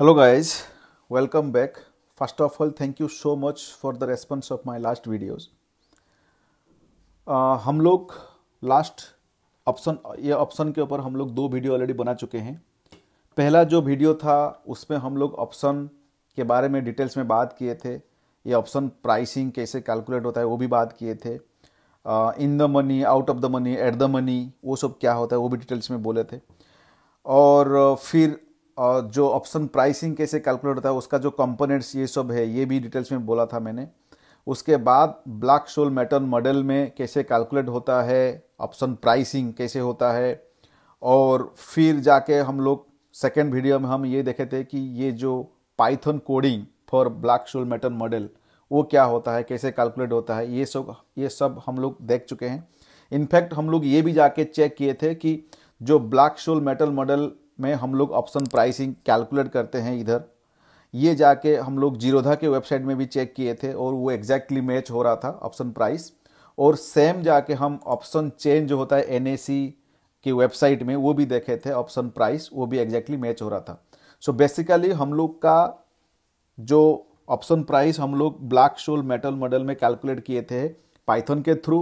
hello guys welcome back first of all thank you so much for the response of my last videos uh, हम लोग last option ये option के ऊपर हम लोग दो वीडियो ऑलरेडी बना चुके हैं पहला जो वीडियो था उसमें हम लोग ऑप्शन के बारे में डिटेल्स में बात किए थे ये ऑप्शन प्राइसिंग कैसे कैलकुलेट होता है वो भी बात किए थे in the money out of the money at the money वो सब क्या होता है वो भी डिटेल्स में बोले थे और uh, फिर और जो ऑप्शन प्राइसिंग कैसे कैलकुलेट होता है उसका जो कंपोनेंट्स ये सब है ये भी डिटेल्स में बोला था मैंने उसके बाद ब्लैक शोल मैटर्न मॉडल में कैसे कैलकुलेट होता है ऑप्शन प्राइसिंग कैसे होता है और फिर जाके हम लोग सेकेंड वीडियो में हम ये देखे थे कि ये जो Python coding for Black Scholes Merton model वो क्या होता है कैसे कैलकुलेट होता है ये सब ये सब हम लोग देख चुके हैं इनफैक्ट हम लोग ये भी जाके चेक किए थे कि जो ब्लैक शोल मेटल मॉडल में हम लोग ऑप्शन प्राइसिंग कैलकुलेट करते हैं इधर ये जाके हम लोग जीरोधा के वेबसाइट में भी चेक किए थे और वो एग्जैक्टली मैच हो रहा था ऑप्शन प्राइस और सेम जाके हम ऑप्शन चेंज जो होता है एन की वेबसाइट में वो भी देखे थे ऑप्शन प्राइस वो भी एग्जैक्टली मैच हो रहा था सो so बेसिकली हम लोग का जो ऑप्शन प्राइस हम लोग ब्लैक शोल मेटल मॉडल में कैलकुलेट किए थे पाइथन के थ्रू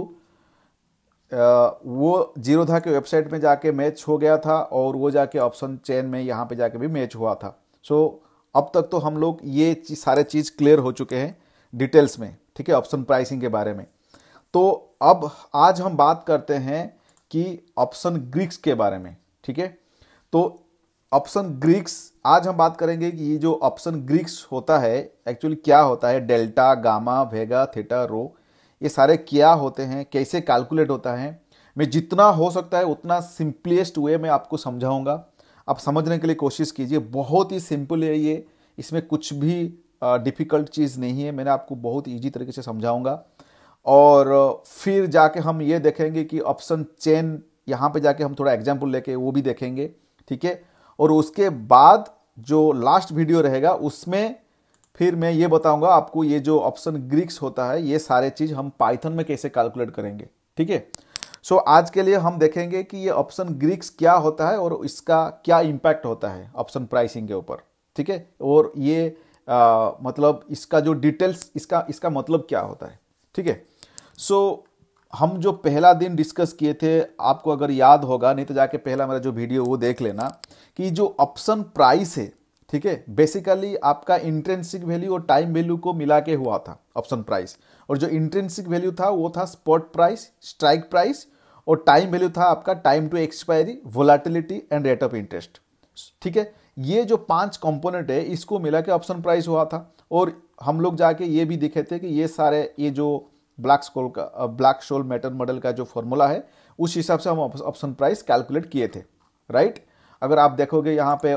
वो जीरो था कि वेबसाइट में जाके मैच हो गया था और वो जाके ऑप्शन चेन में यहाँ पे जाके भी मैच हुआ था सो so, अब तक तो हम लोग ये सारे चीज़ क्लियर हो चुके हैं डिटेल्स में ठीक है ऑप्शन प्राइसिंग के बारे में तो अब आज हम बात करते हैं कि ऑप्शन ग्रीक्स के बारे में ठीक है तो ऑप्शन ग्रीक्स आज हम बात करेंगे कि ये जो ऑप्शन ग्रीक्स होता है एक्चुअली क्या होता है delta gamma vega theta rho ये सारे क्या होते हैं कैसे कैलकुलेट होता है मैं जितना हो सकता है उतना सिंपलेस्ट वे में आपको समझाऊंगा आप समझने के लिए कोशिश कीजिए बहुत ही सिंपल है ये इसमें कुछ भी डिफ़िकल्ट चीज़ नहीं है मैंने आपको बहुत ईजी तरीके से समझाऊँगा और फिर जाके हम ये देखेंगे कि ऑप्शन चेन यहाँ पे जाके हम थोड़ा एग्जाम्पल लेके वो भी देखेंगे ठीक है और उसके बाद जो लास्ट वीडियो रहेगा उसमें फिर मैं ये बताऊंगा आपको ये जो ऑप्शन ग्रीक्स होता है ये सारे चीज़ हम पाइथन में कैसे कैलकुलेट करेंगे ठीक है सो आज के लिए हम देखेंगे कि ये ऑप्शन ग्रीक्स क्या होता है और इसका क्या इम्पैक्ट होता है ऑप्शन प्राइसिंग के ऊपर ठीक है और ये आ, मतलब इसका जो डिटेल्स इसका इसका मतलब क्या होता है ठीक है सो हम जो पहला दिन डिस्कस किए थे आपको अगर याद होगा नहीं तो जाके पहला मेरा जो वीडियो वो देख लेना कि जो ऑप्शन प्राइस है ठीक है बेसिकली आपका इंट्रेंसिक वैल्यू और टाइम वैल्यू को मिला के हुआ था ऑप्शन प्राइस और जो इंट्रेंसिक वैल्यू था वो था स्पॉट प्राइस स्ट्राइक प्राइस और टाइम वैल्यू था आपका time to expiry volatility and rate of interest ठीक है ये जो पांच कंपोनेंट है इसको मिला के ऑप्शन प्राइस हुआ था और हम लोग जाके ये भी देखे थे कि ये सारे ये जो ब्लैक स्कोल का ब्लैक शोल मेटर मॉडल का जो फॉर्मूला है उस हिसाब से हम ऑप्शन प्राइस कैलकुलेट किए थे राइट अगर आप देखोगे यहाँ पे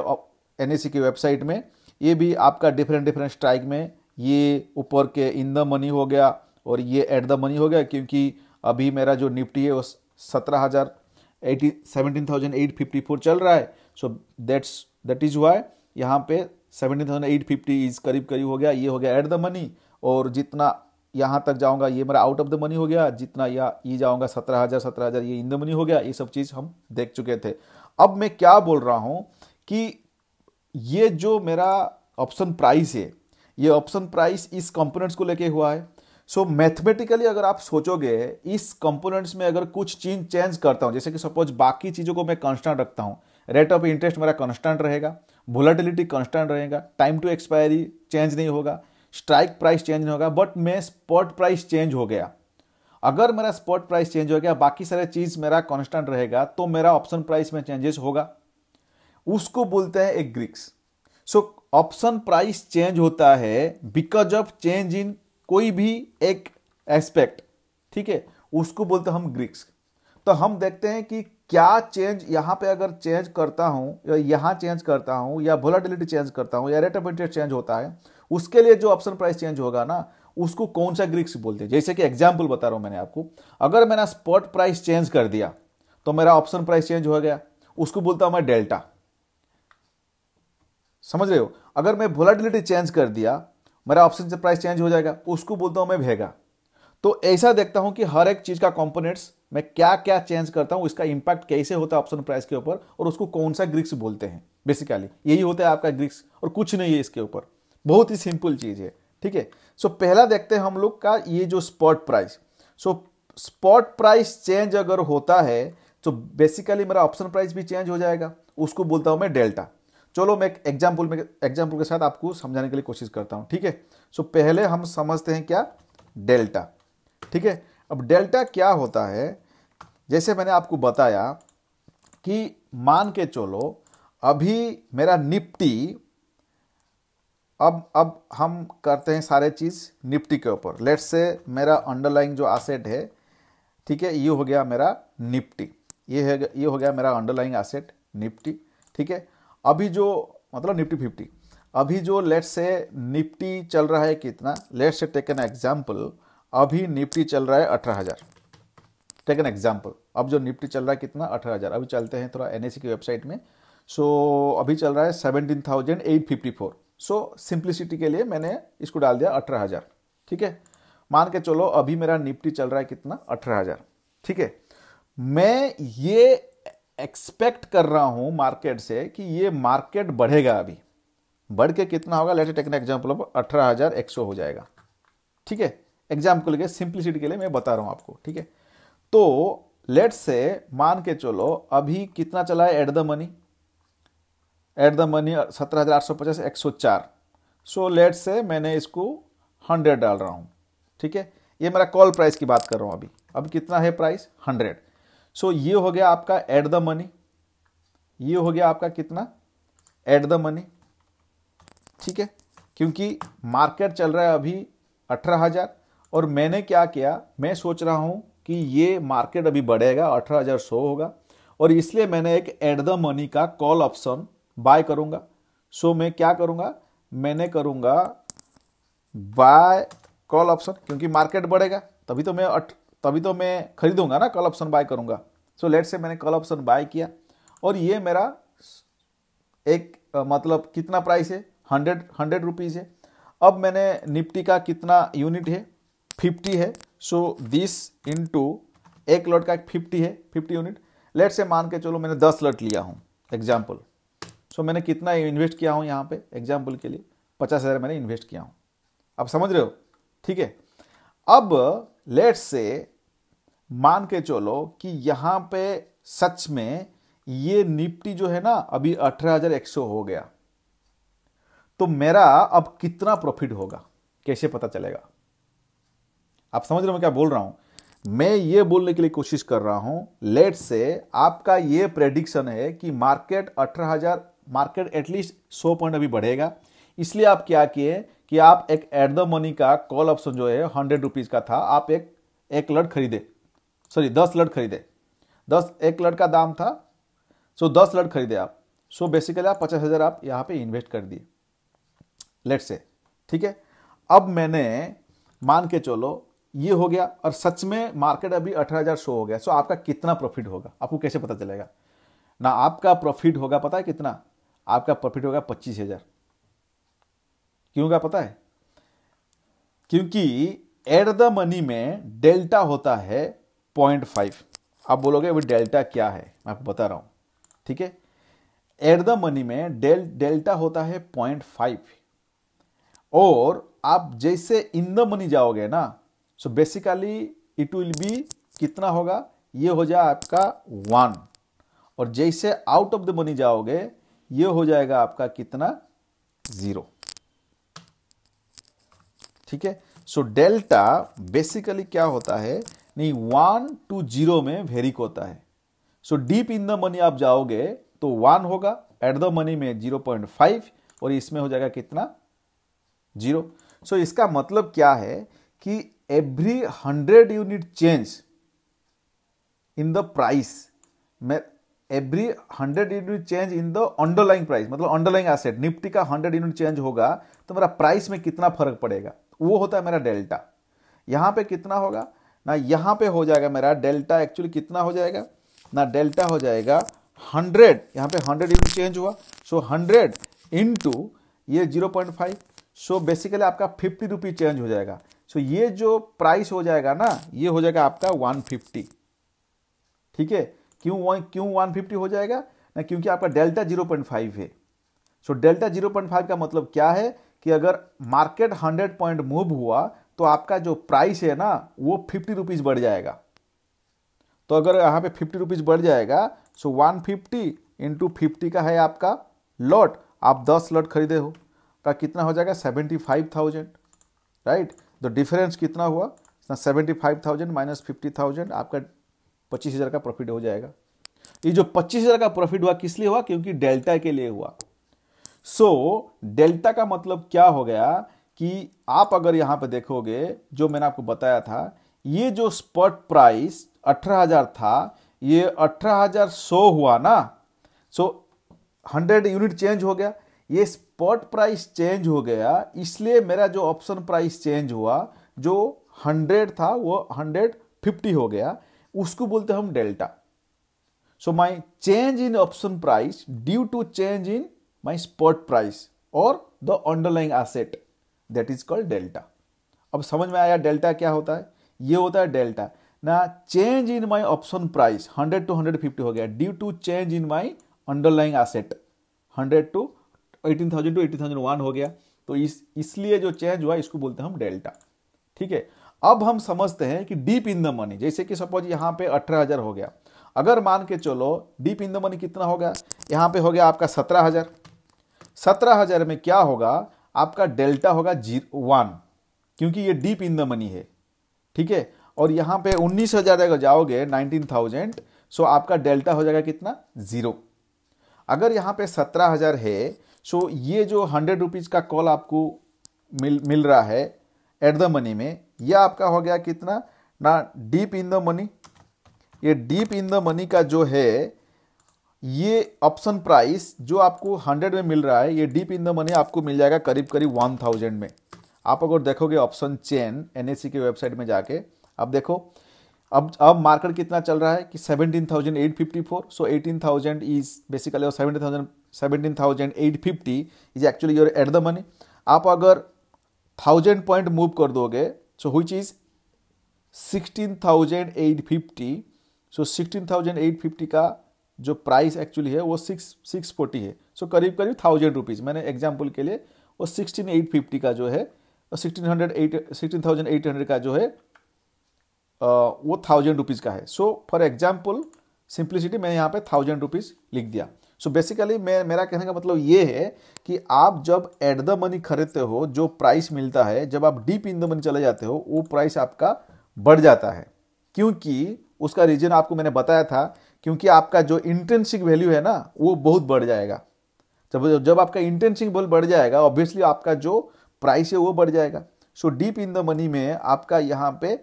एन की वेबसाइट में ये भी आपका डिफरेंट डिफरेंट स्ट्राइक में ये ऊपर के इन द मनी हो गया और ये एट द मनी हो गया क्योंकि अभी मेरा जो निफ्टी है वो सत्रह हज़ार एटी seventeen thousand eight fifty four चल रहा है so that's that is why यहाँ पे seventeen thousand eight fifty is करीब करीब हो गया ये हो गया एट द मनी और जितना यहाँ तक जाऊँगा ये मेरा आउट ऑफ द मनी हो गया जितना या ये जाऊँगा सत्रह हज़ार सत्रह हज़ार ये इन द मनी हो गया ये सब चीज़ हम देख चुके थे अब मैं क्या बोल रहा हूँ कि ये जो मेरा ऑप्शन प्राइस है ये ऑप्शन प्राइस इस कंपोनेंट्स को लेके हुआ है सो so, मैथमेटिकली अगर आप सोचोगे इस कंपोनेंट्स में अगर कुछ चीज चेंज करता हूँ जैसे कि सपोज बाकी चीज़ों को मैं कॉन्स्टेंट रखता हूँ रेट ऑफ इंटरेस्ट मेरा कॉन्स्टेंट रहेगा वोलेटिलिटी कॉन्स्टेंट रहेगा टाइम टू एक्सपायरी चेंज नहीं होगा स्ट्राइक प्राइस चेंज नहीं होगा बट मैं स्पॉट प्राइस चेंज हो गया अगर मेरा स्पॉट प्राइस चेंज हो गया बाकी सारे चीज़ मेरा कॉन्स्टेंट रहेगा तो मेरा ऑप्शन प्राइस में चेंजेस होगा उसको बोलते हैं एक greeks so option price change होता है बिकॉज ऑफ चेंज इन कोई भी एक एस्पेक्ट ठीक है उसको बोलते हैं हम ग्रिक्स तो हम देखते हैं कि क्या चेंज यहां पे अगर चेंज करता हूँ या यहां चेंज करता हूँ या वोलाटिलिटी चेंज करता हूँ या रेट ऑफ इंटरेस्ट चेंज होता है उसके लिए जो ऑप्शन प्राइस चेंज होगा ना उसको कौन सा ग्रिक्स बोलते हैं जैसे कि एग्जाम्पल बता रहा हूँ मैंने आपको अगर मैंने स्पॉट प्राइस चेंज कर दिया तो मेरा ऑप्शन प्राइस चेंज हो गया उसको बोलता हूँ मैं डेल्टा समझ रहे हो अगर मैं वोलाटिलिटी चेंज कर दिया मेरा ऑप्शन प्राइस चेंज हो जाएगा उसको बोलता हूँ मैं भेगा तो ऐसा देखता हूँ कि हर एक चीज़ का कॉम्पोनेंट्स मैं क्या क्या चेंज करता हूँ इसका इम्पैक्ट कैसे होता है ऑप्शन प्राइस के ऊपर और उसको कौन सा ग्रिक्स बोलते हैं बेसिकली यही होता है आपका ग्रिक्स और कुछ नहीं है इसके ऊपर बहुत ही सिंपल चीज़ है ठीक है सो पहला देखते हैं हम लोग का ये जो spot price so spot price change अगर होता है तो बेसिकली मेरा ऑप्शन प्राइस भी चेंज हो जाएगा उसको बोलता हूँ मैं डेल्टा चलो मैं एक एग्जाम्पल में एग्जाम्पल के साथ आपको समझाने के लिए कोशिश करता हूँ ठीक है सो पहले हम समझते हैं क्या डेल्टा ठीक है अब डेल्टा क्या होता है जैसे मैंने आपको बताया कि मान के चलो अभी मेरा निफ्टी अब अब हम करते हैं सारे चीज़ निफ्टी के ऊपर लेट्स से मेरा अंडरलाइंग जो एसेट है ठीक है ये हो गया मेरा निफ्टी ये है ये हो गया मेरा अंडरलाइंग एसेट निफ्टी ठीक है अभी जो मतलब निफ्टी फिफ्टी अभी जो लेट से निफ्टी चल रहा है कितना लेट से टेकन एग्जाम्पल अभी निफ्टी चल रहा है अठारह हज़ार टेकन एग्जाम्पल अब जो निफ्टी चल रहा है कितना अठारह हज़ार अभी चलते हैं थोड़ा एन की वेबसाइट में सो so, अभी चल रहा है seventeen thousand eight fifty four so simplicity के लिए मैंने इसको डाल दिया अठारह हज़ार ठीक है मान के चलो अभी मेरा निफ्टी चल रहा है कितना अठारह हज़ार ठीक है मैं ये एक्सपेक्ट कर रहा हूं मार्केट से कि ये मार्केट बढ़ेगा अभी बढ़ के कितना होगा लेटर टेकन एग्जाम्पल ऑफ अठारह हजार एक सौ हो जाएगा ठीक है एग्जाम्पल के सिंप्लिसिटी के लिए मैं बता रहा हूं आपको ठीक है तो लेट से मान के चलो अभी कितना चला है at the money at the money सत्रह हजार आठ सौ पचास एक सौ चार सो लेट से मैंने इसको हंड्रेड डाल रहा हूं ठीक है ये मेरा कॉल प्राइस की बात कर रहा हूं अभी अब कितना है प्राइस हंड्रेड सो so, ये हो गया आपका एट द मनी ये हो गया आपका कितना एट द मनी ठीक है क्योंकि मार्केट चल रहा है अभी अठारह हजार और मैंने क्या किया मैं सोच रहा हूं कि ये मार्केट अभी बढ़ेगा अठारह हजार सो होगा और इसलिए मैंने एक एट द मनी का कॉल ऑप्शन बाय करूंगा सो so, मैं क्या करूँगा मैंने करूंगा बाय कॉल ऑप्शन क्योंकि मार्केट बढ़ेगा तभी तो मैं अठ तभी तो मैं खरीदूंगा ना कल ऑप्शन बाय करूंगा सो लेट से मैंने कल ऑप्शन बाय किया और ये मेरा एक आ, मतलब कितना प्राइस है हंड्रेड हंड्रेड रुपीज़ है अब मैंने निफ्टी का कितना यूनिट है फिफ्टी है सो दिस इंटू एक लॉट का एक फिफ्टी है फिफ्टी यूनिट लेट से मान के चलो मैंने दस लॉट लिया हूँ एग्जाम्पल सो मैंने कितना इन्वेस्ट किया हूँ यहाँ पे एग्जाम्पल के लिए पचास हज़ार मैंने इन्वेस्ट किया हूँ आप समझ रहे हो ठीक है अब लेट से मान के चलो कि यहाँ पे सच में ये निफ्टी जो है ना अभी अठारह हजार एक सौ हो गया तो मेरा अब कितना प्रॉफिट होगा कैसे पता चलेगा आप समझ रहे हो मैं क्या बोल रहा हूं मैं ये बोलने के लिए कोशिश कर रहा हूं लेट से आपका ये प्रेडिक्शन है कि मार्केट अठारह हजार मार्केट एटलीस्ट सो पॉइंट अभी बढ़ेगा इसलिए आप क्या किए कि आप एक एट द मनी का कॉल ऑप्शन जो है हंड्रेड रुपीज का था आप एक एक लड़ खरीदे सॉरी दस लट खरीदे दस एक लट का दाम था सो दस लट खरीदे आप सो बेसिकली आप पचास हज़ार आप यहाँ पे इन्वेस्ट कर दिए लेट से ठीक है अब मैंने मान के चलो ये हो गया और सच में मार्केट अभी अठारह हज़ार शो हो गया सो आपका कितना प्रॉफिट होगा आपको कैसे पता चलेगा ना आपका प्रॉफिट होगा पता है कितना आपका प्रॉफिट होगा पच्चीस हज़ार क्यों का पता है क्योंकि एट द मनी में डेल्टा होता है पॉइंट फाइव आप बोलोगे अभी डेल्टा क्या है मैं आपको बता रहा हूँ ठीक है एट द मनी में डेल डेल्टा होता है पॉइंट फाइव और आप जैसे इन द मनी जाओगे ना so basically it will be कितना होगा ये हो जाए आपका वन और जैसे आउट ऑफ द मनी जाओगे ये हो जाएगा आपका कितना जीरो ठीक है सो डेल्टा बेसिकली क्या होता है नहीं वन टू जीरो में वेरिक होता है so deep in the money आप जाओगे तो वन होगा एट द मनी में जीरो पॉइंट फाइव और इसमें हो जाएगा कितना जीरो सो so, इसका मतलब क्या है कि every hundred unit change in the price में every hundred unit change in the underlying price मतलब अंडरलाइंग एसेट निफ्टी का हंड्रेड यूनिट चेंज होगा तो मेरा प्राइस में कितना फर्क पड़ेगा वो होता है मेरा डेल्टा यहां पे कितना होगा ना यहाँ पे हो जाएगा मेरा डेल्टा एक्चुअली कितना हो जाएगा ना डेल्टा हो जाएगा हंड्रेड यहाँ पे हंड्रेड इंटू चेंज हुआ सो हंड्रेड इंटू ये zero point five so basically आपका फिफ्टी रुपी चेंज हो जाएगा सो so, ये जो प्राइस हो जाएगा ना ये हो जाएगा आपका वन फिफ्टी ठीक है क्यों क्यों वन फिफ्टी हो जाएगा ना क्योंकि आपका डेल्टा जीरो पॉइंट फाइव है so delta zero point five का मतलब क्या है कि अगर मार्केट हंड्रेड पॉइंट मूव हुआ तो आपका जो प्राइस है ना वो फिफ्टी रुपीज़ बढ़ जाएगा तो अगर यहाँ पे फिफ्टी रुपीज़ बढ़ जाएगा so one fifty into fifty का है आपका लॉट आप दस लॉट खरीदे हो तो कितना हो जाएगा सेवेंटी फाइव थाउजेंड राइट तो डिफरेंस कितना हुआ seventy five thousand minus fifty thousand आपका पच्चीस हज़ार का प्रॉफिट हो जाएगा ये जो पच्चीस हज़ार का प्रॉफिट हुआ किस लिए हुआ क्योंकि डेल्टा के लिए हुआ सो so, डेल्टा का मतलब क्या हो गया कि आप अगर यहां पर देखोगे जो मैंने आपको बताया था ये जो स्पॉट प्राइस 18,000 था ये 18,100 हुआ ना सो हंड्रेड 100 यूनिट चेंज हो गया ये स्पॉट प्राइस चेंज हो गया इसलिए मेरा जो ऑप्शन प्राइस चेंज हुआ जो 100 था वो 150 हो गया उसको बोलते हम delta so my change in option price due to change in my spot price और the underlying asset that is called delta अब समझ में आया डेल्टा क्या होता है ये होता है डेल्टा ना change in my option price hundred to hundred fifty हो गया due to change in my underlying asset 100 to 18,000 to eighteen one हो गया तो इस इसलिए जो चेंज हुआ इसको बोलते हैं हम डेल्टा ठीक है अब हम समझते हैं कि डीप इन द मनी जैसे कि सपोज यहाँ पे अठारह हज़ार हो गया अगर मान के चलो डीप इन द मनी कितना होगा यहाँ पे हो गया आपका सत्रह हज़ार सत्रह हज़ार में क्या होगा आपका डेल्टा होगा जीरो वन क्योंकि ये डीप इन द मनी है ठीक है और यहाँ पे उन्नीस हज़ार अगर जाओगे नाइनटीन थाउजेंड सो आपका डेल्टा हो जाएगा कितना ज़ीरो अगर यहाँ पे सत्रह हज़ार है सो ये जो हंड्रेड रुपीज़ का कॉल आपको मिल मिल रहा है एट द मनी में यह आपका हो गया कितना ना डीप इन द मनी ये डीप इन द मनी का जो है ये ऑप्शन प्राइस जो आपको हंड्रेड में मिल रहा है ये डीप इन द मनी आपको मिल जाएगा करीब करीब वन थाउजेंड में आप अगर देखोगे ऑप्शन चेन एन के वेबसाइट में जाके अब देखो अब अब मार्केट कितना चल रहा है कि seventeen thousand eight fifty four so eighteen thousand is basically और seventeen thousand seventeen thousand eight fifty is actually your at the money आप अगर थाउजेंड पॉइंट मूव कर दोगे सो हुई चीज sixteen thousand eight fifty so sixteen thousand eight fifty का जो price actually है वो सिक्स सिक्स फोर्टी है सो करीब करीब थाउजेंड रुपीज़ मैंने एग्जाम्पल के लिए वो सिक्सटीन एट फिफ्टी का जो है sixteen hundred eight sixteen thousand eight hundred का जो है वो थाउजेंड रुपीज़ का है सो फॉर एग्जाम्पल सिंप्लिसिटी मैं यहाँ पे थाउजेंड रुपीज़ लिख दिया सो so बेसिकली मैं मेरा कहने का मतलब ये है कि आप जब एट द मनी खरीदते हो जो प्राइस मिलता है जब आप डीप इन द मनी चले जाते हो वो प्राइस आपका बढ़ जाता है क्योंकि उसका रीजन आपको मैंने बताया था क्योंकि आपका जो इंटेंसिक वैल्यू है ना वो बहुत बढ़ जाएगा जब जब आपका इंटेंसिक वैल्यू बढ़ जाएगा ऑब्वियसली आपका जो प्राइस है वो बढ़ जाएगा so deep in the money में आपका यहाँ पे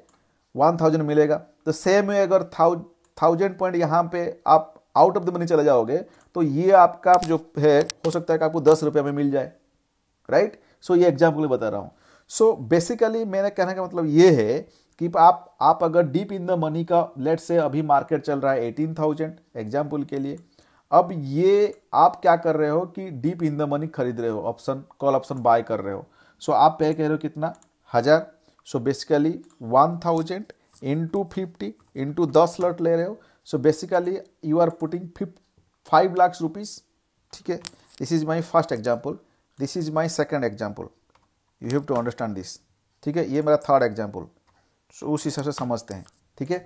वन थाउजेंड मिलेगा तो सेम वे अगर थाउजेंड पॉइंट यहाँ पे आप आउट ऑफ द मनी चले जाओगे तो ये आपका जो है हो सकता है कि आपको दस रुपये में मिल जाए राइट right? सो so, ये एग्जाम्पल बता रहा हूँ सो बेसिकली मेरा कहने का मतलब ये है कि आप आप अगर डीप इन द मनी का लेट से अभी मार्केट चल रहा है एटीन थाउजेंड एग्जाम्पल के लिए अब ये आप क्या कर रहे हो कि डीप इन द मनी खरीद रहे हो ऑप्शन कॉल ऑप्शन बाय कर रहे हो सो आप पे कह रहे हो कितना हज़ार so basically one thousand into fifty into दस लट ले रहे हो so basically you are putting फिफ फाइव लाख रुपीज़ ठीक है this is my first example this is my second example you have to understand this ठीक है ये मेरा थर्ड एग्जाम्पल सो उस हिसाब से समझते हैं ठीक है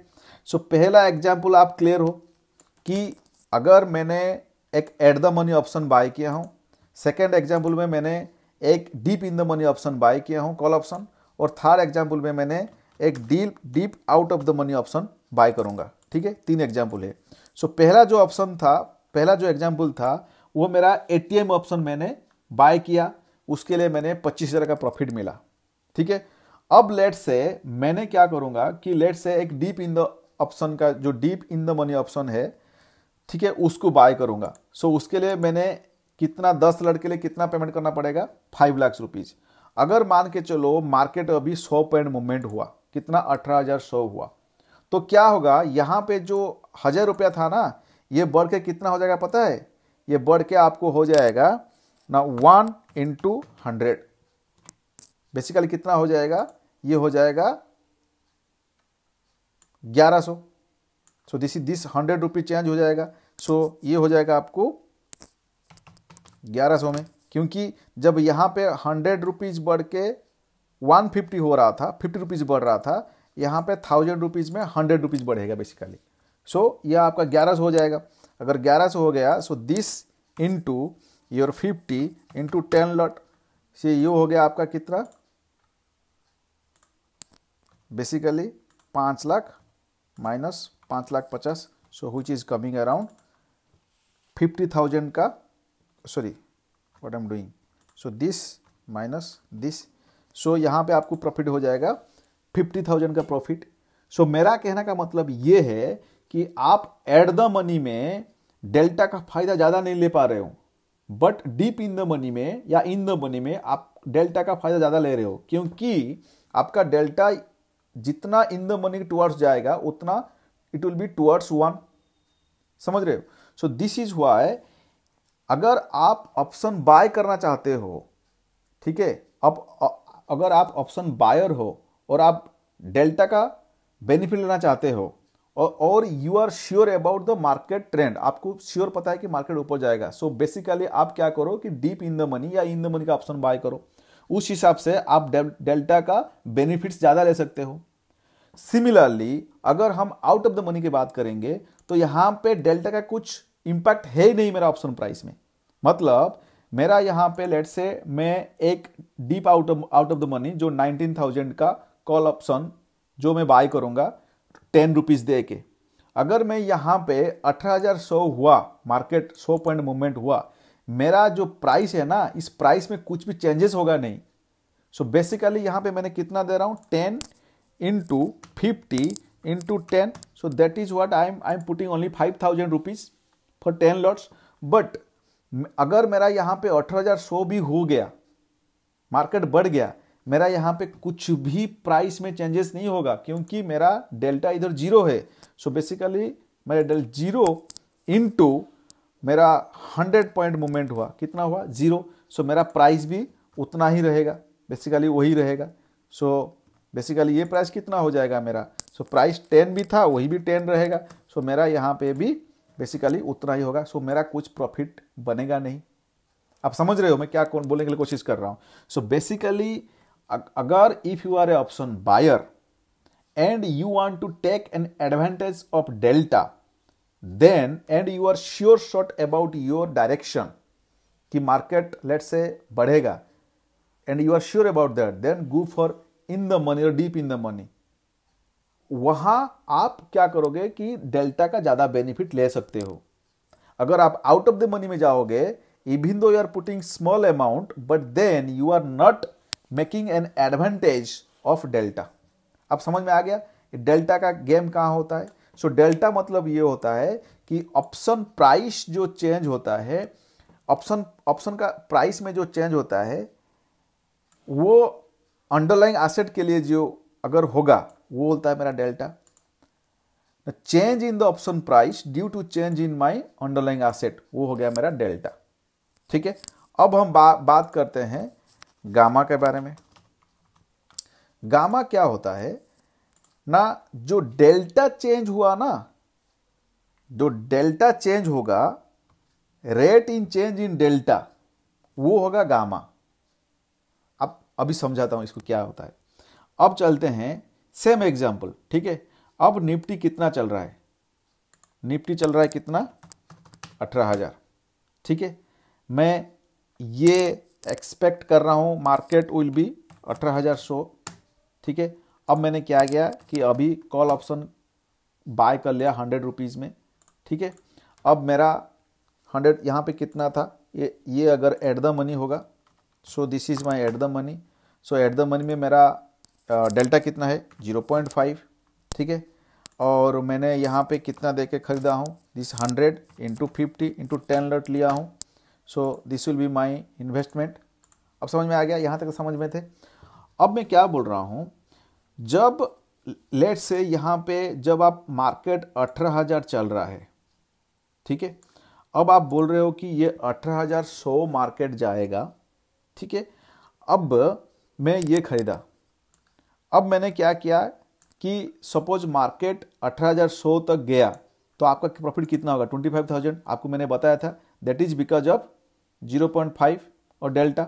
सो पहला एग्जाम्पल आप क्लियर हो कि अगर मैंने एक at the money option buy किया हूँ सेकेंड एग्जाम्पल में मैंने एक deep in the money option buy किया हूँ कॉल ऑप्शन और थर्ड एग्जाम्पल में मैंने एक deep deep out of the money option buy करूँगा ठीक है तीन एग्जाम्पल है सो so, पहला जो ऑप्शन था पहला जो एग्जाम्पल था वो मेरा एटीएम ऑप्शन मैंने बाय किया उसके लिए मैंने पच्चीस हज़ार का प्रॉफिट मिला ठीक है अब लेट से मैंने क्या करूंगा कि लेट से एक डीप इन द ऑप्शन का जो deep in the money option है ठीक है उसको बाय करूंगा सो so, उसके लिए मैंने कितना दस लड़ के लिए कितना पेमेंट करना पड़ेगा फाइव लाख रुपीज अगर मान के चलो मार्केट अभी सौ पॉइंट मूवमेंट हुआ कितना अठारह हजार सौ हुआ तो क्या होगा यहाँ पे जो हजार रुपया था ना ये बढ़ के कितना हो जाएगा पता है ये बढ़ के आपको हो जाएगा ना वन इंटू हंड्रेड बेसिकली कितना हो जाएगा ये हो जाएगा ग्यारह so so this is this hundred rupees change हो जाएगा सो so, ये हो जाएगा आपको ग्यारह सौ में क्योंकि जब यहाँ पे हंड्रेड रुपीज़ बढ़ के वन फिफ्टी हो रहा था फिफ्टी रुपीज़ बढ़ रहा था यहाँ पे थाउजेंड रुपीज़ में हंड्रेड रुपीज़ बढ़ेगा बेसिकली सो so, यह आपका ग्यारह सौ हो जाएगा अगर ग्यारह सौ हो गया so this into your fifty into ten lot से ये हो गया आपका कितना बेसिकली पाँच लाख माइनस पाँच लाख पचास so so is coming around fifty thousand का sorry what am doing so this minus this so यहाँ पे आपको प्रॉफिट हो जाएगा फिफ्टी थाउजेंड का प्रॉफिट सो so, मेरा कहने का मतलब ये है कि आप एट द मनी में डेल्टा का फायदा ज़्यादा नहीं ले पा रहे हो but deep in the money में या इन द मनी में आप डेल्टा का फायदा ज़्यादा ले रहे हो क्योंकि आपका डेल्टा जितना इन द मनी टुवर्ड्स जाएगा उतना it will be towards one समझ रहे हो सो दिस इज वाई अगर आप ऑप्शन बाय करना चाहते हो ठीक है अब अगर आप ऑप्शन बायर हो और आप डेल्टा का बेनिफिट लेना चाहते हो और और you are sure about the market trend आपको श्योर पता है कि मार्केट ऊपर जाएगा सो so बेसिकली आप क्या करो कि डीप इन द मनी या इन द मनी का ऑप्शन बाय करो उस हिसाब से आप डेल्टा का बेनिफिट्स ज़्यादा ले सकते हो सिमिलरली अगर हम आउट ऑफ द मनी की बात करेंगे तो यहाँ पे डेल्टा का कुछ इम्पैक्ट है ही नहीं मेरा ऑप्शन प्राइस में मतलब मेरा यहाँ पे लेट से मैं एक deep out of out of the money जो 19,000 का कॉल ऑप्शन जो मैं बाय करूँगा टेन रुपीज़ दे के अगर मैं यहाँ पे 18,100 हुआ मार्केट 100 पॉइंट मूवमेंट हुआ मेरा जो प्राइस है ना इस प्राइस में कुछ भी चेंजेस होगा नहीं सो so बेसिकली यहाँ पे मैंने कितना दे रहा हूँ ten into fifty into ten so that is what I am I am putting only five thousand rupees for ten lots but अगर मेरा यहाँ पे अठारह हज़ार सो भी हो गया मार्केट बढ़ गया मेरा यहाँ पे कुछ भी प्राइस में चेंजेस नहीं होगा क्योंकि मेरा डेल्टा इधर जीरो है सो बेसिकली मेरा डेल्टा जीरो इंटू मेरा हंड्रेड पॉइंट मूवमेंट हुआ कितना हुआ जीरो सो मेरा प्राइस भी उतना ही रहेगा बेसिकली वही रहेगा सो बेसिकली ये प्राइस कितना हो जाएगा मेरा सो प्राइस टेन भी था वही भी टेन रहेगा सो मेरा यहाँ पे भी बेसिकली उतना ही होगा सो मेरा कुछ प्रॉफिट बनेगा नहीं आप समझ रहे हो मैं क्या कौन बोलने के लिए कोशिश कर रहा हूँ सो बेसिकली अगर if you are a option buyer and you want to take an advantage of delta then and you are sure shot about your direction कि market let's say बढ़ेगा and you are sure about that then go for in the money or deep in the money वहाँ आप क्या करोगे कि delta का ज़्यादा benefit ले सकते हो अगर आप आउट ऑफ द मनी में जाओगे even though you are putting small amount but then you are not making an advantage of delta अब समझ में आ गया डेल्टा का गेम कहाँ होता है सो डेल्टा मतलब ये होता है कि ऑप्शन प्राइस जो चेंज होता है ऑप्शन ऑप्शन का प्राइस में जो चेंज होता है वो अंडरलाइंग एसेट के लिए जो अगर होगा वो होता है मेरा delta change in the option price due to change in my underlying asset वो हो गया मेरा डेल्टा ठीक है अब हम बा, बात करते हैं गामा के बारे में गामा क्या होता है ना जो डेल्टा चेंज हुआ ना जो डेल्टा चेंज होगा rate in change in delta वो होगा गामा अब अभी समझाता हूं इसको क्या होता है अब चलते हैं सेम एग्जाम्पल ठीक है अब निफ्टी कितना चल रहा है निफ्टी चल रहा है कितना अठारह हजार ठीक है मैं ये एक्सपेक्ट कर रहा हूं मार्केट विल बी अठारह हज़ार सो ठीक है अब मैंने क्या किया कि अभी कॉल ऑप्शन बाय कर लिया हंड्रेड रुपीज़ में ठीक है अब मेरा हंड्रेड यहाँ पे कितना था ये ये अगर एट द मनी होगा so this is my at the money so at the money में मेरा डेल्टा uh, कितना है जीरो पॉइंट फाइव ठीक है और मैंने यहाँ पे कितना दे के ख़रीदा हूँ this hundred into fifty into ten lot लिया हूँ so this will be my investment अब समझ में आ गया यहाँ तक समझ में थे अब मैं क्या बोल रहा हूँ जब लेट से यहाँ पे जब आप मार्केट अठारह हज़ार चल रहा है ठीक है अब आप बोल रहे हो कि ये अठारह हज़ार सौ मार्केट जाएगा ठीक है अब मैं ये ख़रीदा अब मैंने क्या किया कि सपोज मार्केट अठारह हज़ार सौ तक गया तो आपका प्रॉफिट कितना होगा ट्वेंटी फाइव थाउजेंड आपको मैंने बताया था that is because of zero point five और डेल्टा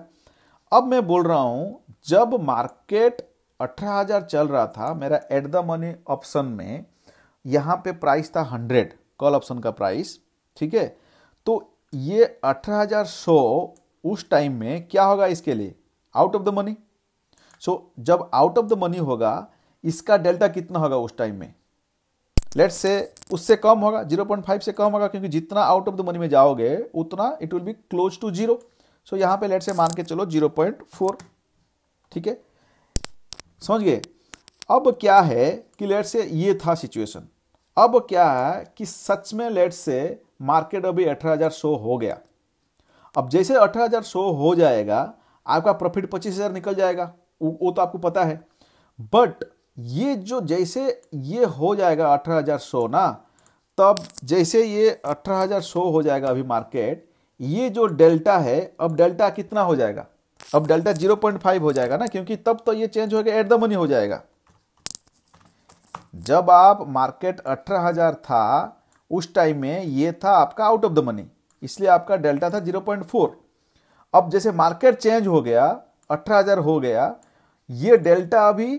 अब मैं बोल रहा हूँ जब मार्केट अठारह हज़ार चल रहा था मेरा एट द मनी ऑप्शन में यहाँ पे प्राइस था हंड्रेड कॉल ऑप्शन का प्राइस ठीक है तो ये अठारह हज़ार सो उस टाइम में क्या होगा इसके लिए out of the money so जब आउट ऑफ द मनी होगा इसका डेल्टा कितना होगा उस टाइम में लेट से उससे कम होगा 0.5 से कम होगा क्योंकि जितना आउट ऑफ द मनी में जाओगे उतना it will be close to zero so यहाँ पे लेट से मान के चलो फोर ठीक है समझ गए अब क्या है कि लेट से ये था सिचुएशन अब क्या है कि सच में लेट से मार्केट अभी अठारह हज़ार हो गया अब जैसे अठारह हज़ार हो जाएगा आपका प्रॉफिट पच्चीस हज़ार निकल जाएगा वो, तो आपको पता है बट ये जो जैसे ये हो जाएगा अठारह हज़ार ना तब जैसे ये अठारह हज़ार हो जाएगा अभी मार्केट ये जो डेल्टा है अब डेल्टा कितना हो जाएगा अब डेल्टा जीरो पॉइंट फाइव हो जाएगा ना क्योंकि तब तो ये चेंज हो गया एट द मनी हो जाएगा जब आप मार्केट अठारह हजार था उस टाइम में ये था आपका आउट ऑफ द मनी इसलिए आपका डेल्टा था जीरो पॉइंट फोर अब जैसे मार्केट चेंज हो गया अठारह हजार हो गया ये डेल्टा अभी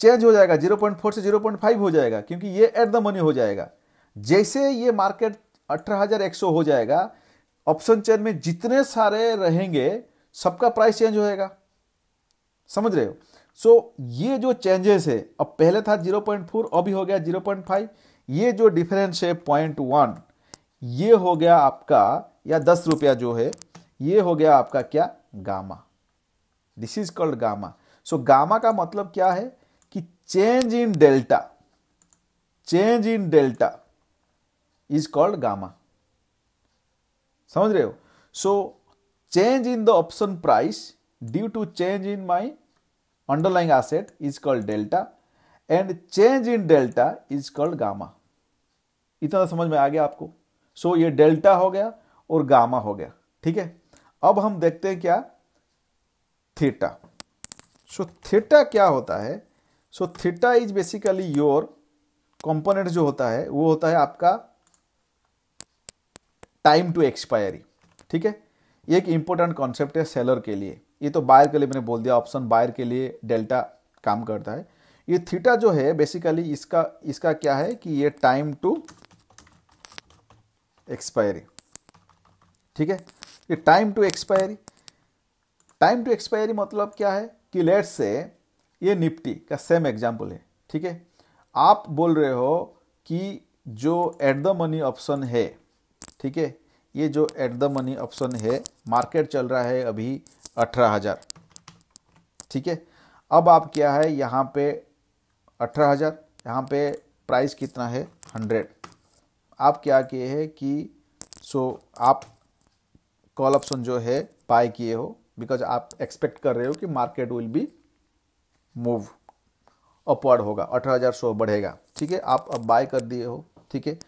चेंज हो जाएगा जीरो पॉइंट फोर से जीरो पॉइंट फाइव हो जाएगा क्योंकि ये एट द मनी हो जाएगा जैसे ये मार्केट अठारह हजार एक सौ हो जाएगा ऑप्शन चेन में जितने सारे रहेंगे सबका प्राइस चेंज होएगा समझ रहे हो सो so, ये जो चेंजेस है अब पहले था 0.4 अभी हो गया 0.5 ये जो डिफरेंस है पॉइंट वन ये हो गया आपका या दस रुपया जो है ये हो गया आपका क्या gamma this is called gamma so gamma का मतलब क्या है कि change in delta change in delta is called gamma समझ रहे हो so so, change in the option price due to change in my underlying asset is called delta and change in delta is called gamma इतना समझ में आ गया आपको सो so, ये delta हो गया और गामा हो गया ठीक है अब हम देखते हैं क्या थीटा सो so, थीटा क्या होता है so theta is basically your component जो होता है वो होता है आपका टाइम टू एक्सपायरी ठीक है ये एक इंपॉर्टेंट कॉन्सेप्ट है सेलर के लिए ये तो बायर के लिए मैंने बोल दिया ऑप्शन बायर के लिए डेल्टा काम करता है ये थीटा जो है बेसिकली इसका इसका क्या है कि ये टाइम टू एक्सपायरी ठीक है ये time to expiry time to expiry मतलब क्या है कि लेट्स से ये निफ्टी का सेम एग्जाम्पल है ठीक है आप बोल रहे हो कि जो एट द मनी ऑप्शन है ठीक है ये जो एट द मनी ऑप्शन है मार्केट चल रहा है अभी अठारह हज़ार ठीक है अब आप क्या है यहाँ पे अठारह हज़ार यहाँ पे प्राइस कितना है हंड्रेड आप क्या किए हैं कि सो आप कॉल ऑप्शन जो है बाय किए हो बिकॉज आप एक्सपेक्ट कर रहे हो कि market will be move upward होगा अठारह हज़ार सो बढ़ेगा ठीक है आप अब बाय कर दिए हो ठीक है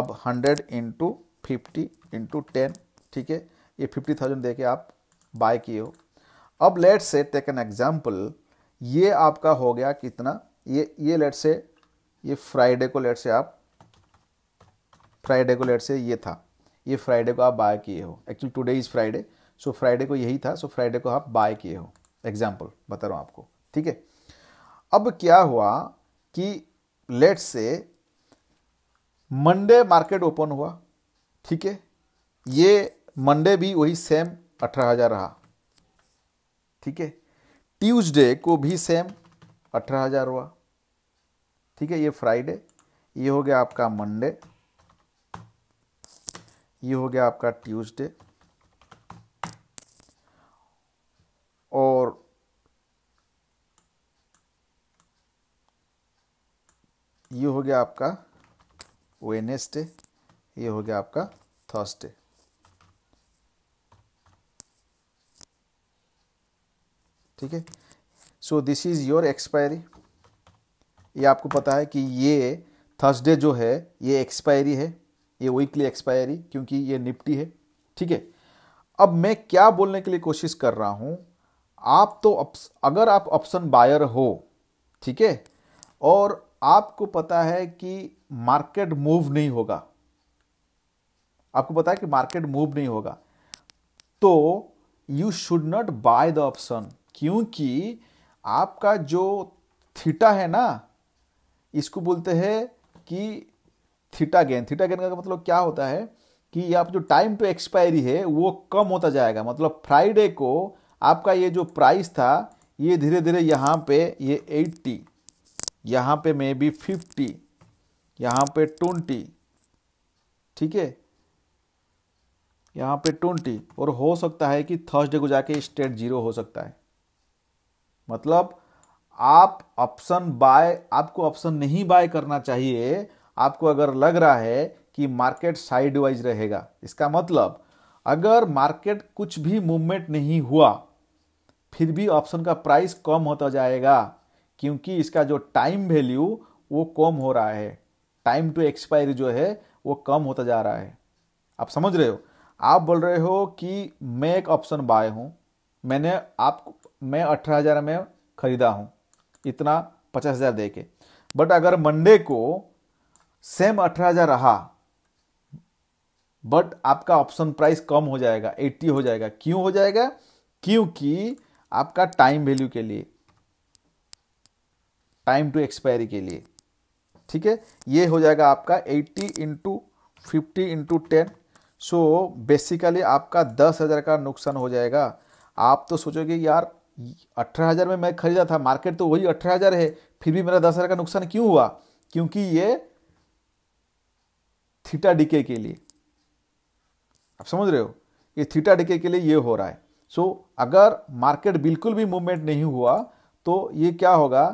अब hundred into fifty into ten ठीक है ये फिफ्टी थाउजेंड दे के आप बाय किए हो अब लेट से टेक एन एग्जाम्पल ये आपका हो गया कितना ये ये लेट से ये फ्राइडे को लेट से आप फ्राइडे को लेट से ये था ये फ्राइडे को आप बाय किए हो actually today is Friday so Friday को यही था सो so फ्राइडे को आप बाय किए हो एग्जाम्पल बता रहा हूँ आपको ठीक है अब क्या हुआ कि लेट से मंडे मार्केट ओपन हुआ ठीक है ये मंडे भी वही सेम अठारह हज़ार रहा ठीक है ट्यूसडे को भी सेम अठारह हज़ार हुआ ठीक है ये फ्राइडे ये हो गया आपका मंडे ये हो गया आपका ट्यूसडे और ये हो गया आपका वेनेसडे ये हो गया आपका थर्सडे ठीक है so this is your expiry ये आपको पता है कि ये थर्सडे जो है ये एक्सपायरी है ये वीकली एक्सपायरी क्योंकि ये निपटी है ठीक है अब मैं क्या बोलने के लिए कोशिश कर रहा हूँ आप तो अगर आप ऑप्शन बायर हो ठीक है और आपको पता है कि मार्केट मूव नहीं होगा आपको पता है कि मार्केट मूव नहीं होगा तो you should not buy the option क्योंकि आपका जो थीटा है ना इसको बोलते हैं कि थीटा गेन थीटा गेन का मतलब क्या होता है कि आप जो टाइम टू एक्सपायरी है वो कम होता जाएगा मतलब फ्राइडे को आपका ये जो प्राइस था ये धीरे धीरे यहाँ पे ये 80 यहाँ पे मे बी फिफ्टी यहाँ पे 20 ठीक है यहाँ पे 20 और हो सकता है कि थर्सडे को जाके स्टेट जीरो हो सकता है मतलब आप ऑप्शन बाय आपको ऑप्शन नहीं बाय करना चाहिए आपको अगर लग रहा है कि मार्केट साइडवाइज रहेगा इसका मतलब अगर मार्केट कुछ भी मूवमेंट नहीं हुआ फिर भी ऑप्शन का प्राइस कम होता जाएगा क्योंकि इसका जो टाइम वैल्यू वो कम हो रहा है टाइम टू एक्सपायरी जो है वो कम होता जा रहा है आप समझ रहे हो आप बोल रहे हो कि मैं एक ऑप्शन बाय हूँ मैंने आप मैं अठारह हज़ार में ख़रीदा हूँ इतना पचास हज़ार दे के बट अगर मंडे को सेम अठारह हज़ार रहा बट आपका ऑप्शन प्राइस कम हो जाएगा एट्टी हो जाएगा क्यों हो जाएगा क्योंकि आपका टाइम वैल्यू के लिए टाइम टू एक्सपायरी के लिए ठीक है ये हो जाएगा आपका eighty into fifty into ten so basically आपका दस हज़ार का नुकसान हो जाएगा आप तो सोचोगे यार अठारह हज़ार में मैं खरीदा था मार्केट तो वही अठारह हज़ार है फिर भी मेरा दस हज़ार का नुकसान क्यों हुआ क्योंकि ये थीटा डीके के लिए आप समझ रहे हो ये थीटा डीके के लिए ये हो रहा है सो so, अगर मार्केट बिल्कुल भी मूवमेंट नहीं हुआ तो ये क्या होगा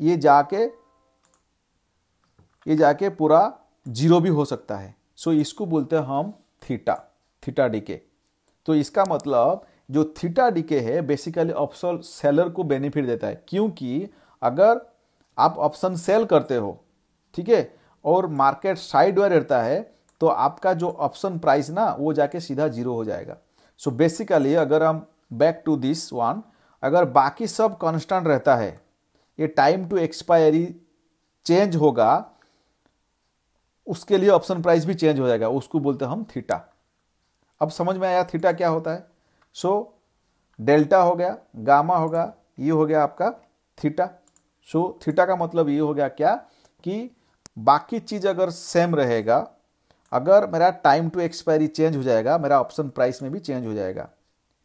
ये जाके ये जाके पूरा जीरो भी हो सकता है सो so, इसको बोलते हैं हम थीटा थीटा डीके तो इसका मतलब जो थीटा डीके है बेसिकली ऑप्शन सेलर को बेनिफिट देता है क्योंकि अगर आप ऑप्शन सेल करते हो ठीक है और मार्केट साइड वे रहता है तो आपका जो ऑप्शन प्राइस ना वो जाके सीधा जीरो हो जाएगा सो so बेसिकली अगर हम बैक टू दिस वन अगर बाकी सब कॉन्स्टेंट रहता है ये टाइम टू एक्सपायरी चेंज होगा उसके लिए ऑप्शन प्राइस भी चेंज हो जाएगा उसको बोलते हम थीटा अब समझ में आया थीटा क्या होता है सो डेल्टा हो गया गामा होगा ये हो गया आपका थीटा सो थीटा का मतलब ये हो गया क्या कि बाकी चीज़ अगर सेम रहेगा अगर मेरा टाइम टू एक्सपायरी चेंज हो जाएगा मेरा ऑप्शन प्राइस में भी चेंज हो जाएगा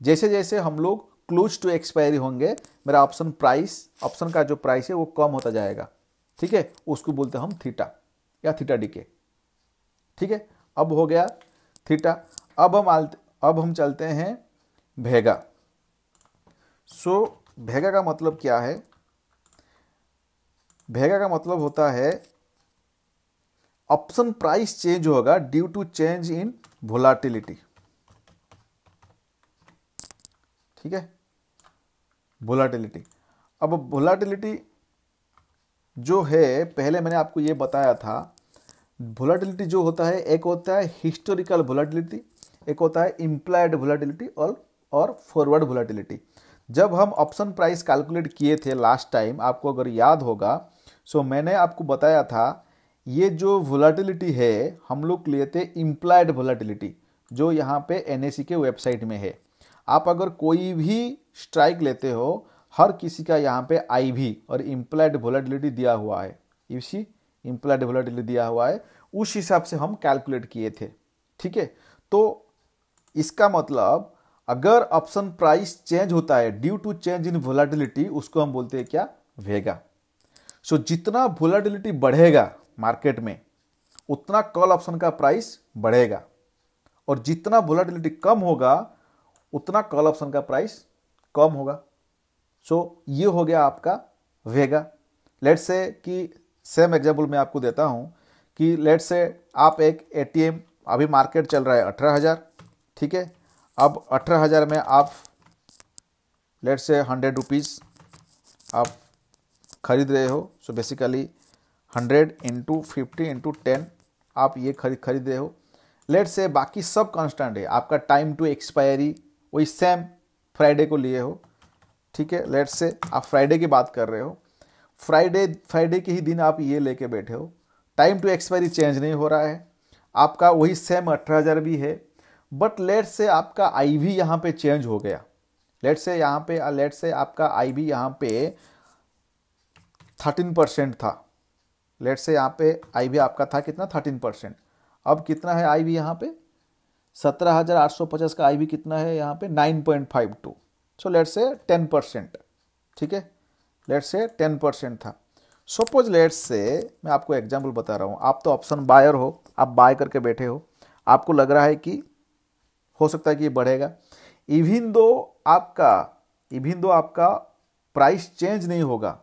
जैसे जैसे हम लोग क्लोज टू एक्सपायरी होंगे मेरा ऑप्शन प्राइस ऑप्शन का जो प्राइस है वो कम होता जाएगा ठीक है उसको बोलते हम थीटा या थीटा डीके ठीक है अब हो गया थीटा अब हम अब हम चलते हैं भेगा सो so, भेगा का मतलब क्या है भेगा का मतलब होता है ऑप्शन प्राइस चेंज होगा due to change in volatility ठीक है वोलाटिलिटी अब वोलाटिलिटी जो है पहले मैंने आपको यह बताया था वोलाटिलिटी जो होता है एक होता है हिस्टोरिकल वोलाटिलिटी एक होता है इंप्लाइड वोलाटिलिटी और और फॉरवर्ड वोलेटिलिटी जब हम ऑप्शन प्राइस कैलकुलेट किए थे लास्ट टाइम आपको अगर याद होगा सो मैंने आपको बताया था ये जो वोलेटिलिटी है हम लोग लिए थे इम्प्लाइड वोलेटिलिटी जो यहाँ पे एन के वेबसाइट में है आप अगर कोई भी स्ट्राइक लेते हो हर किसी का यहाँ पे आई और इम्प्लाइड वोलेटिलिटी दिया हुआ है इसी इम्प्लाइड वोलेटिलिटी दिया हुआ है उस हिसाब से हम कैलकुलेट किए थे ठीक है तो इसका मतलब अगर ऑप्शन प्राइस चेंज होता है due to change in volatility उसको हम बोलते हैं क्या वेगा सो so, जितना वोलाटिलिटी बढ़ेगा मार्केट में उतना कॉल ऑप्शन का प्राइस बढ़ेगा और जितना वोलाटिलिटी कम होगा उतना कॉल ऑप्शन का प्राइस कम होगा सो so, ये हो गया आपका वेगा लेट से कि सेम एग्जाम्पल मैं आपको देता हूँ कि लेट से आप एक एटीएम अभी मार्केट चल रहा है अठारह हज़ार ठीक है अब अठारह हज़ार में आप लेट से हंड्रेड रुपीज़ आप खरीद रहे हो so basically hundred into fifty into ten आप ये खरीद खरीद रहे हो लेट से बाकी सब कांस्टेंट है आपका टाइम टू एक्सपायरी वही सेम फ्राइडे को लिए हो ठीक है लेट से आप फ्राइडे की बात कर रहे हो फ्राइडे फ्राइडे के ही दिन आप ये लेके बैठे हो टाइम टू एक्सपायरी चेंज नहीं हो रहा है आपका वही सेम अठारह हज़ार भी है बट लेट से आपका आई वी यहाँ पे चेंज हो गया लेट से यहाँ पे लेट uh, से आपका आई वी यहाँ पे थर्टीन परसेंट था लेट से यहाँ पे आई भी आपका था कितना थर्टीन परसेंट अब कितना है आई वी यहाँ पे सत्रह हज़ार आठ सौ पचास का आई वी कितना है यहाँ पे nine point five two so let's say ten percent ठीक है लेट से टेन परसेंट था सपोज लेट से मैं आपको एग्जाम्पल बता रहा हूँ आप तो ऑप्शन बायर हो आप बाय करके बैठे हो आपको लग रहा है कि हो सकता है कि ये बढ़ेगा इविन दो आपका इविन दो आपका प्राइस चेंज नहीं होगा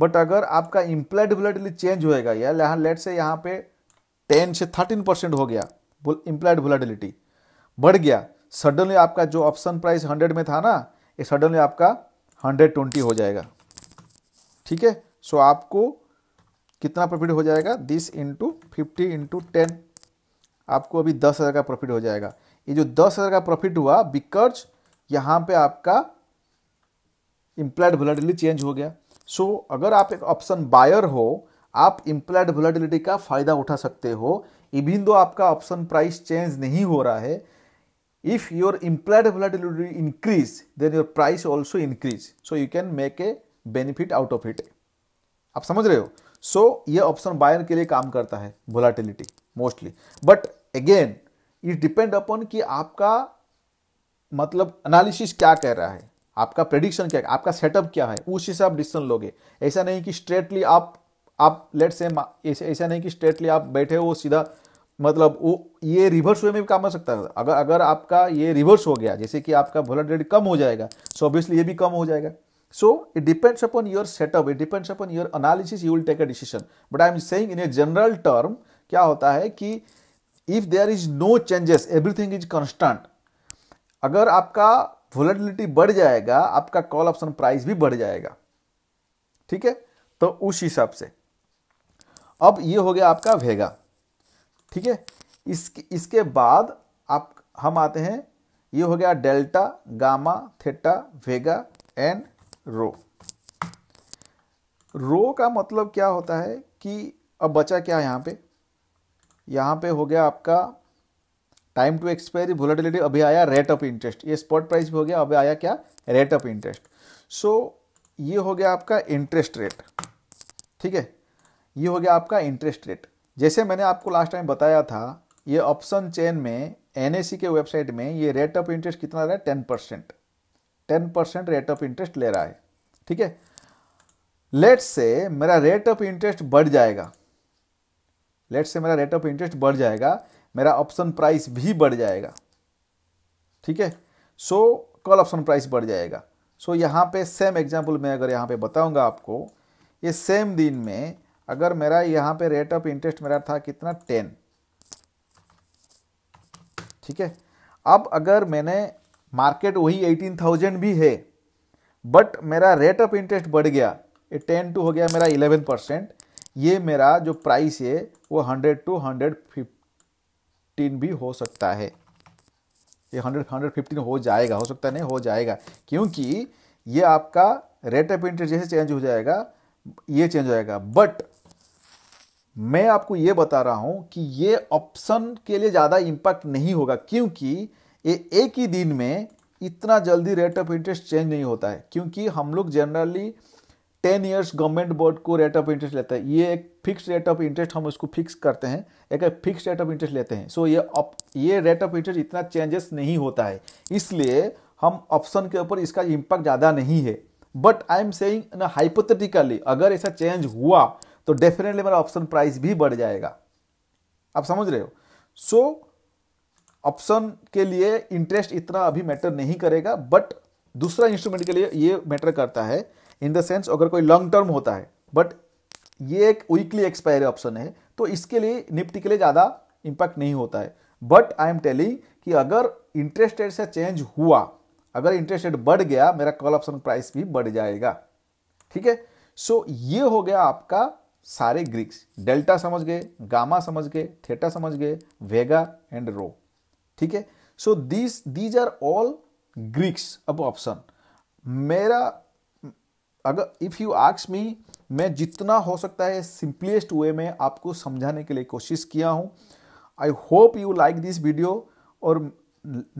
बट अगर आपका इम्प्लाइड वोलेटिलिटी चेंज होएगा या यहाँ लेट से यहाँ पे टेन से थर्टीन परसेंट हो गया इम्प्लाइड वोलेटिलिटी बढ़ गया सडनली आपका जो ऑप्शन प्राइस हंड्रेड में था ना ये सडनली आपका हंड्रेड ट्वेंटी हो जाएगा ठीक है सो आपको कितना प्रॉफिट हो जाएगा this into fifty into ten आपको अभी दस हज़ार का प्रॉफिट हो जाएगा ये जो दस हज़ार का प्रॉफिट हुआ बिकॉज यहाँ पे आपका इम्प्लाइड वोलेटिलिटी चेंज हो गया सो so, अगर आप एक ऑप्शन बायर हो आप इम्प्लाइड वोलेटिलिटी का फ़ायदा उठा सकते हो इवन दो आपका ऑप्शन प्राइस चेंज नहीं हो रहा है if your implied volatility increase then your price also increase so you can make a benefit out of it आप समझ रहे हो सो so, ये ऑप्शन बायर के लिए काम करता है volatility mostly but again it depend upon कि आपका मतलब एनालिसिस क्या कह रहा है आपका प्रेडिक्शन क्या है आपका सेटअप क्या है उस हिसाब डिसीजन लोगे ऐसा नहीं कि स्ट्रेटली आप आप लेट से ऐसा नहीं कि स्ट्रेटली आप बैठे हो सीधा मतलब वो ये रिवर्स वे में भी काम आ सकता है अगर अगर आपका ये रिवर्स हो गया जैसे कि आपका रेट कम हो जाएगा सो ऑब्वियसली ये भी कम हो जाएगा so it depends upon your setup it depends upon your analysis you will take a decision but I am saying in a general term क्या होता है कि if there is no changes everything is constant अगर आपका volatility बढ़ जाएगा आपका call option price भी बढ़ जाएगा ठीक है तो उस हिसाब से अब ये हो गया आपका वेगा ठीक है इसके इसके बाद आप हम आते हैं ये हो गया delta gamma theta vega and rho rho का मतलब क्या होता है कि अब बचा क्या यहां पे यहाँ पे हो गया आपका टाइम टू एक्सपायरी वोलेटिलिटी अभी आया रेट ऑफ इंटरेस्ट ये स्पॉट प्राइस भी हो गया अभी आया क्या रेट ऑफ इंटरेस्ट सो ये हो गया आपका इंटरेस्ट रेट ठीक है ये हो गया आपका इंटरेस्ट रेट जैसे मैंने आपको लास्ट टाइम बताया था ये ऑप्शन चेन में एन के वेबसाइट में ये रेट ऑफ इंटरेस्ट कितना रहा है ten percent ten percent rate of interest ले रहा है ठीक है लेट से मेरा रेट ऑफ इंटरेस्ट बढ़ जाएगा लेट से मेरा रेट ऑफ इंटरेस्ट बढ़ जाएगा मेरा ऑप्शन प्राइस भी बढ़ जाएगा ठीक है सो कॉल ऑप्शन प्राइस बढ़ जाएगा सो so, यहाँ पे सेम एग्जाम्पल मैं अगर यहाँ पे बताऊँगा आपको ये सेम दिन में अगर मेरा यहाँ पे रेट ऑफ इंटरेस्ट मेरा था कितना टेन ठीक है अब अगर मैंने मार्केट वही एटीन थाउजेंड भी है बट मेरा रेट ऑफ इंटरेस्ट बढ़ गया ये टेन टू हो गया मेरा इलेवन परसेंट ये मेरा जो प्राइस है वो हंड्रेड टू हंड्रेड फिफ्टीन भी हो सकता है ये हंड्रेड हंड्रेड फिफ्टीन हो जाएगा हो सकता नहीं हो जाएगा क्योंकि ये आपका रेट ऑफ इंटरेस्ट जैसे चेंज हो जाएगा ये चेंज हो जाएगा बट मैं आपको ये बता रहा हूं कि ये ऑप्शन के लिए ज़्यादा इम्पैक्ट नहीं होगा क्योंकि ये एक ही दिन में इतना जल्दी रेट ऑफ इंटरेस्ट चेंज नहीं होता है क्योंकि हम लोग generally ten years government bond को रेट ऑफ इंटरेस्ट लेता है ये एक फिक्स रेट ऑफ इंटरेस्ट हम उसको फिक्स करते हैं एक फिक्स रेट ऑफ इंटरेस्ट लेते हैं सो so ये अप ये रेट ऑफ इंटरेस्ट इतना चेंजेस नहीं होता है इसलिए हम ऑप्शन के ऊपर इसका इम्पैक्ट ज़्यादा नहीं है but I am saying hypothetically अगर ऐसा चेंज हुआ तो डेफिनेटली मेरा ऑप्शन प्राइस भी बढ़ जाएगा आप समझ रहे हो सो so, ऑप्शन के लिए इंटरेस्ट इतना अभी मैटर नहीं करेगा बट दूसरा इंस्ट्रूमेंट के लिए ये मैटर करता है इन द सेंस अगर कोई लॉन्ग टर्म होता है बट ये एक वीकली एक्सपायरी ऑप्शन है तो इसके लिए निफ्टी के लिए ज़्यादा इम्पैक्ट नहीं होता है बट आई एम टेलिंग कि अगर इंटरेस्ट रेट से चेंज हुआ अगर इंटरेस्ट रेट बढ़ गया मेरा कॉल ऑप्शन प्राइस भी बढ़ जाएगा ठीक है सो ये हो गया आपका सारे ग्रीक्स डेल्टा समझ गए गामा समझ गए थेटा समझ गए वेगा एंड रो ठीक है so these these are all Greeks अब ऑप्शन मेरा अगर इफ़ यू आक्स मी मैं जितना हो सकता है सिंपलेस्ट वे में आपको समझाने के लिए कोशिश किया हूँ I hope you like this video और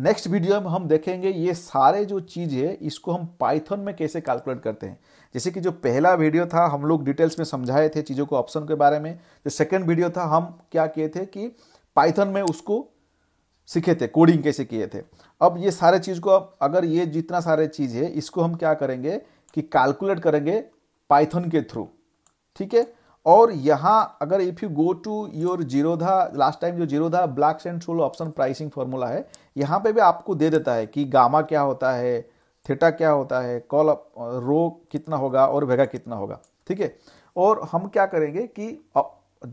नेक्स्ट वीडियो में हम देखेंगे ये सारे जो चीज़ है इसको हम पाइथन में कैसे कैलकुलेट करते हैं जैसे कि जो पहला वीडियो था हम लोग डिटेल्स में समझाए थे चीज़ों को ऑप्शन के बारे में जो सेकंड वीडियो था हम क्या किए थे कि पाइथन में उसको सीखे थे कोडिंग कैसे किए थे अब ये सारे चीज़ को अब अगर ये जितना सारे चीज़ है इसको हम क्या करेंगे कि कैलकुलेट करेंगे पाइथन के थ्रू ठीक है और यहाँ अगर if you go to your Zerodha last time जो Zerodha Blacks and Scholes option pricing formula है यहाँ पे भी आपको दे देता है कि गामा क्या होता है थेटा क्या होता है कॉल रो कितना होगा और वेगा कितना होगा ठीक है और हम क्या करेंगे कि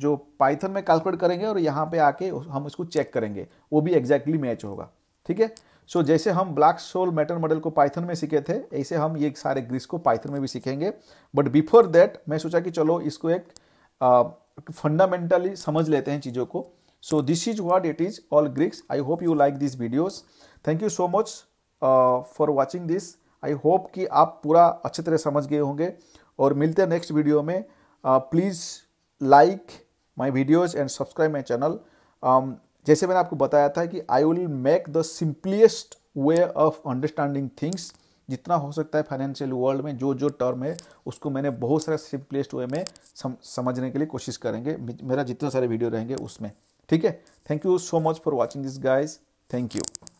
जो पाइथन में कैलकुलेट करेंगे और यहाँ पे आके हम इसको चेक करेंगे वो भी एग्जैक्टली exactly मैच होगा ठीक है सो so, जैसे हम ब्लैक सोल मैटर मॉडल को पाइथन में सीखे थे ऐसे हम ये सारे ग्रीस को पाइथन में भी सीखेंगे बट बिफोर दैट मैं सोचा कि चलो इसको एक फंडामेंटली समझ लेते हैं चीज़ों को so this is what it is all Greeks I hope you like this videos thank you so much for watching this I hope कि आप पूरा अच्छे तरह समझ गए होंगे और मिलते हैं नेक्स्ट वीडियो में please like my videos and subscribe my channel जैसे मैंने आपको बताया था कि I will make the simplest way of understanding things जितना हो सकता है फाइनेंशियल वर्ल्ड में जो जो टर्म है उसको मैंने बहुत सारे सिंपलेस्ट वे में सम, समझने के लिए कोशिश करेंगे मेरा जितने सारे वीडियो रहेंगे उसमें ठीक है thank you so much for watching this guys thank you